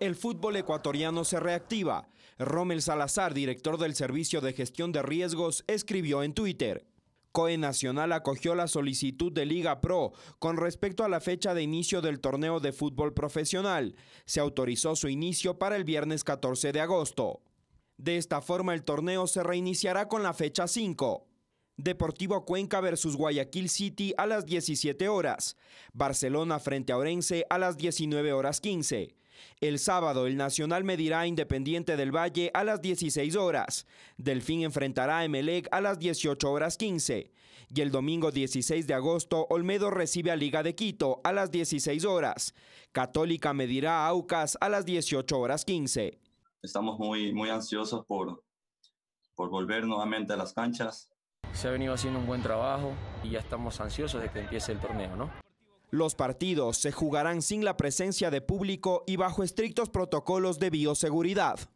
el fútbol ecuatoriano se reactiva. Rommel Salazar, director del Servicio de Gestión de Riesgos, escribió en Twitter. COE Nacional acogió la solicitud de Liga Pro con respecto a la fecha de inicio del torneo de fútbol profesional. Se autorizó su inicio para el viernes 14 de agosto. De esta forma el torneo se reiniciará con la fecha 5. Deportivo Cuenca versus Guayaquil City a las 17 horas. Barcelona frente a Orense a las 19 horas 15. El sábado, el Nacional medirá a Independiente del Valle a las 16 horas. Delfín enfrentará a Emelec a las 18 horas 15. Y el domingo 16 de agosto, Olmedo recibe a Liga de Quito a las 16 horas. Católica medirá a Aucas a las 18 horas 15. Estamos muy, muy ansiosos por, por volver nuevamente a las canchas. Se ha venido haciendo un buen trabajo y ya estamos ansiosos de que empiece el torneo, ¿no? Los partidos se jugarán sin la presencia de público y bajo estrictos protocolos de bioseguridad.